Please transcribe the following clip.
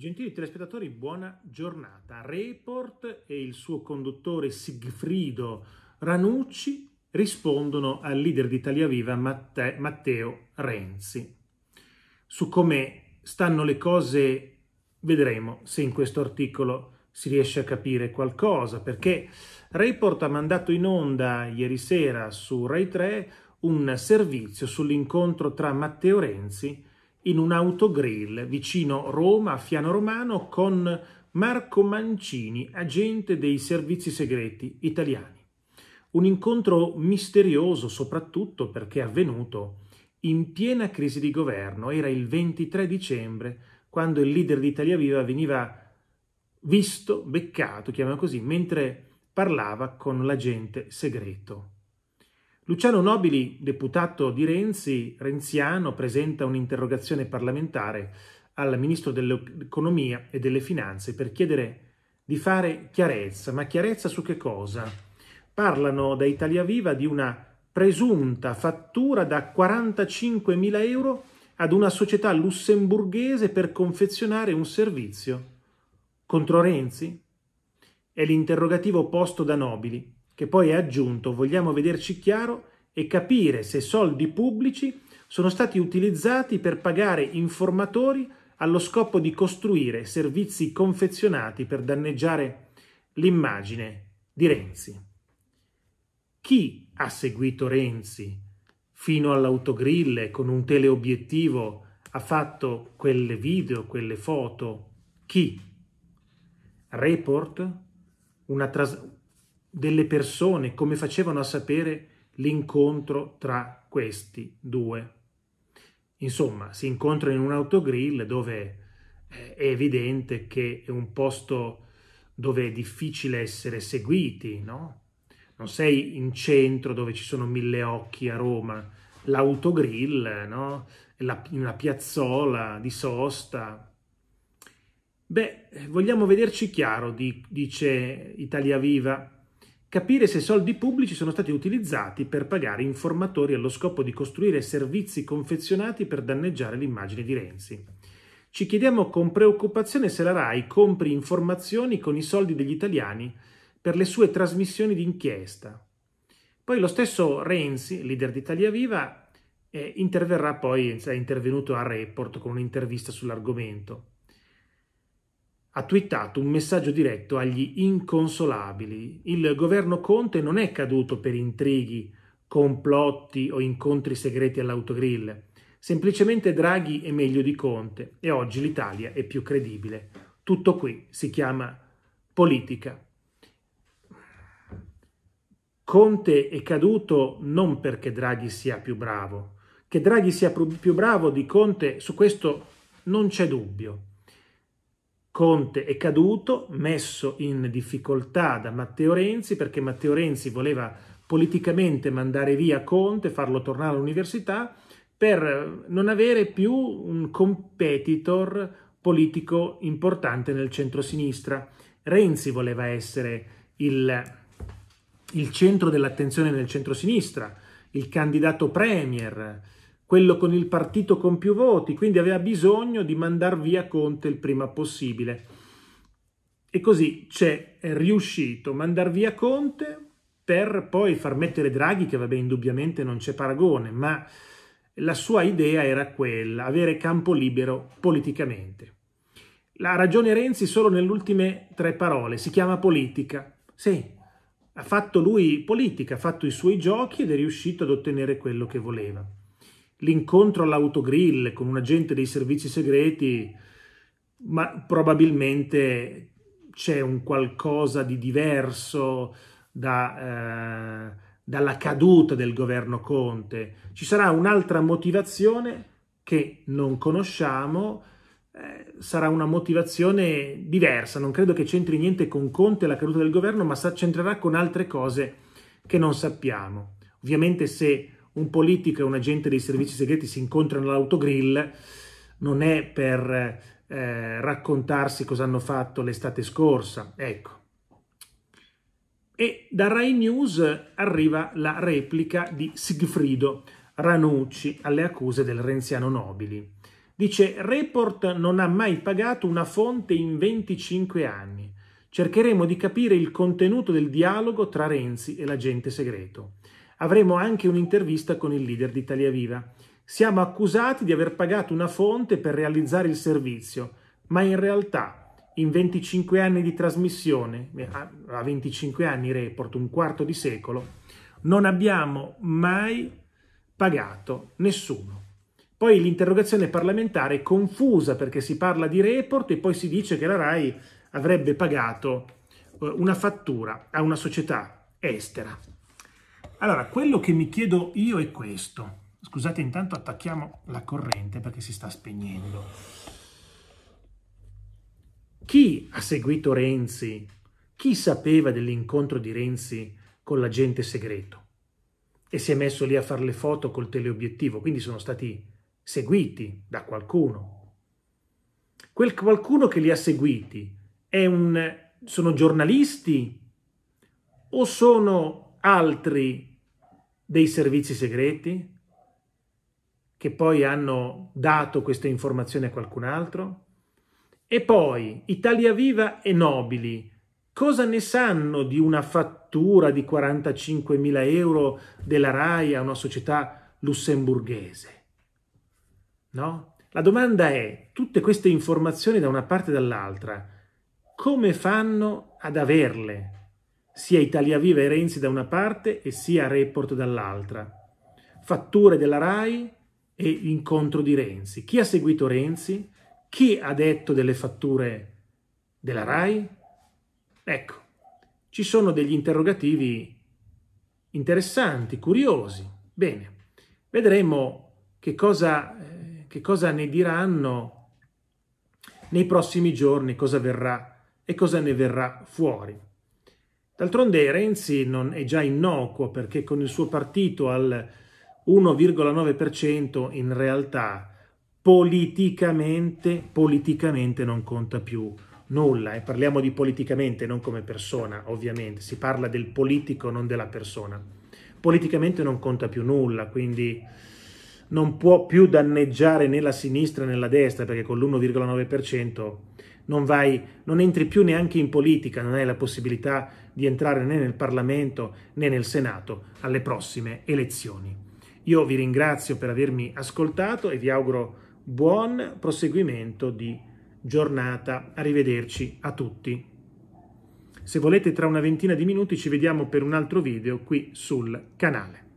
Gentili telespettatori, buona giornata. Report e il suo conduttore Sigfrido Ranucci rispondono al leader di Italia Viva Matte Matteo Renzi. Su come stanno le cose vedremo se in questo articolo si riesce a capire qualcosa, perché Report ha mandato in onda ieri sera su Rai 3 un servizio sull'incontro tra Matteo Renzi e in un autogrill vicino Roma a Fiano Romano con Marco Mancini, agente dei servizi segreti italiani. Un incontro misterioso soprattutto perché avvenuto in piena crisi di governo, era il 23 dicembre quando il leader di Italia Viva veniva visto, beccato, chiamiamolo così, mentre parlava con l'agente segreto Luciano Nobili, deputato di Renzi, renziano, presenta un'interrogazione parlamentare al Ministro dell'Economia e delle Finanze per chiedere di fare chiarezza. Ma chiarezza su che cosa? Parlano da Italia Viva di una presunta fattura da 45.000 euro ad una società lussemburghese per confezionare un servizio contro Renzi? È l'interrogativo posto da Nobili che poi ha aggiunto vogliamo vederci chiaro e capire se soldi pubblici sono stati utilizzati per pagare informatori allo scopo di costruire servizi confezionati per danneggiare l'immagine di Renzi. Chi ha seguito Renzi fino all'autogrill con un teleobiettivo ha fatto quelle video, quelle foto? Chi? Report? Una, tras- delle persone, come facevano a sapere l'incontro tra questi due. Insomma, si incontrano in un autogrill dove eh, è evidente che è un posto dove è difficile essere seguiti, no? Non sei in centro dove ci sono mille occhi a Roma, l'autogrill, no? La, una piazzola di sosta. Beh, eh, vogliamo vederci chiaro, dice Italia Viva, capire se soldi pubblici sono stati utilizzati per pagare informatori allo scopo di costruire servizi confezionati per danneggiare l'immagine di Renzi. Ci chiediamo con preoccupazione se la RAI compri informazioni con i soldi degli italiani per le sue trasmissioni di inchiesta. Poi lo stesso Renzi, leader di Italia Viva, eh, interverrà poi, è intervenuto a Report con un'intervista sull'argomento ha twittato un messaggio diretto agli inconsolabili. Il governo Conte non è caduto per intrighi, complotti o incontri segreti all'autogrill. Semplicemente Draghi è meglio di Conte e oggi l'Italia è più credibile. Tutto qui si chiama politica. Conte è caduto non perché Draghi sia più bravo. Che Draghi sia più bravo di Conte, su questo non c'è dubbio. Conte è caduto, messo in difficoltà da Matteo Renzi perché Matteo Renzi voleva politicamente mandare via Conte, farlo tornare all'università per non avere più un competitor politico importante nel centro-sinistra. Renzi voleva essere il, il centro dell'attenzione nel centro-sinistra, il candidato premier, quello con il partito con più voti, quindi aveva bisogno di mandar via Conte il prima possibile. E così c'è è riuscito a mandar via Conte per poi far mettere Draghi, che vabbè indubbiamente non c'è paragone, ma la sua idea era quella, avere campo libero politicamente. La ragione Renzi solo nelle ultime tre parole, si chiama politica. Sì, ha fatto lui politica, ha fatto i suoi giochi ed è riuscito ad ottenere quello che voleva l'incontro all'autogrill con un agente dei servizi segreti, ma probabilmente c'è un qualcosa di diverso da, eh, dalla caduta del governo Conte. Ci sarà un'altra motivazione che non conosciamo, eh, sarà una motivazione diversa, non credo che c'entri niente con Conte e la caduta del governo, ma c'entrerà con altre cose che non sappiamo. Ovviamente se un politico e un agente dei servizi segreti si incontrano all'autogrill non è per eh, raccontarsi cosa hanno fatto l'estate scorsa, ecco. E da Rai News arriva la replica di Sigfrido Ranucci alle accuse del renziano Nobili. Dice Report non ha mai pagato una fonte in 25 anni. Cercheremo di capire il contenuto del dialogo tra Renzi e l'agente segreto avremo anche un'intervista con il leader di Italia Viva. Siamo accusati di aver pagato una fonte per realizzare il servizio, ma in realtà in 25 anni di trasmissione, eh, a 25 anni report, un quarto di secolo, non abbiamo mai pagato nessuno. Poi l'interrogazione parlamentare è confusa perché si parla di report e poi si dice che la RAI avrebbe pagato eh, una fattura a una società estera. Allora, quello che mi chiedo io è questo. Scusate, intanto attacchiamo la corrente perché si sta spegnendo. Chi ha seguito Renzi? Chi sapeva dell'incontro di Renzi con l'agente segreto? E si è messo lì a fare le foto col teleobiettivo, quindi sono stati seguiti da qualcuno. Quel qualcuno che li ha seguiti un, sono giornalisti o sono altri dei servizi segreti che poi hanno dato queste informazioni a qualcun altro? E poi Italia Viva e Nobili, cosa ne sanno di una fattura di 45.000 euro della RAI a una società lussemburghese? No? La domanda è, tutte queste informazioni da una parte e dall'altra, come fanno ad averle? sia Italia Viva e Renzi da una parte e sia Report dall'altra. Fatture della RAI e incontro di Renzi. Chi ha seguito Renzi? Chi ha detto delle fatture della RAI? Ecco, ci sono degli interrogativi interessanti, curiosi. Bene, vedremo che cosa, eh, che cosa ne diranno nei prossimi giorni, cosa verrà e cosa ne verrà fuori. D'altronde Renzi non è già innocuo perché con il suo partito al 1,9% in realtà politicamente, politicamente non conta più nulla e parliamo di politicamente non come persona ovviamente, si parla del politico non della persona. Politicamente non conta più nulla, quindi non può più danneggiare né la sinistra né la destra perché con l'1,9% non, vai, non entri più neanche in politica, non hai la possibilità di entrare né nel Parlamento né nel Senato alle prossime elezioni. Io vi ringrazio per avermi ascoltato e vi auguro buon proseguimento di giornata. Arrivederci a tutti. Se volete tra una ventina di minuti ci vediamo per un altro video qui sul canale.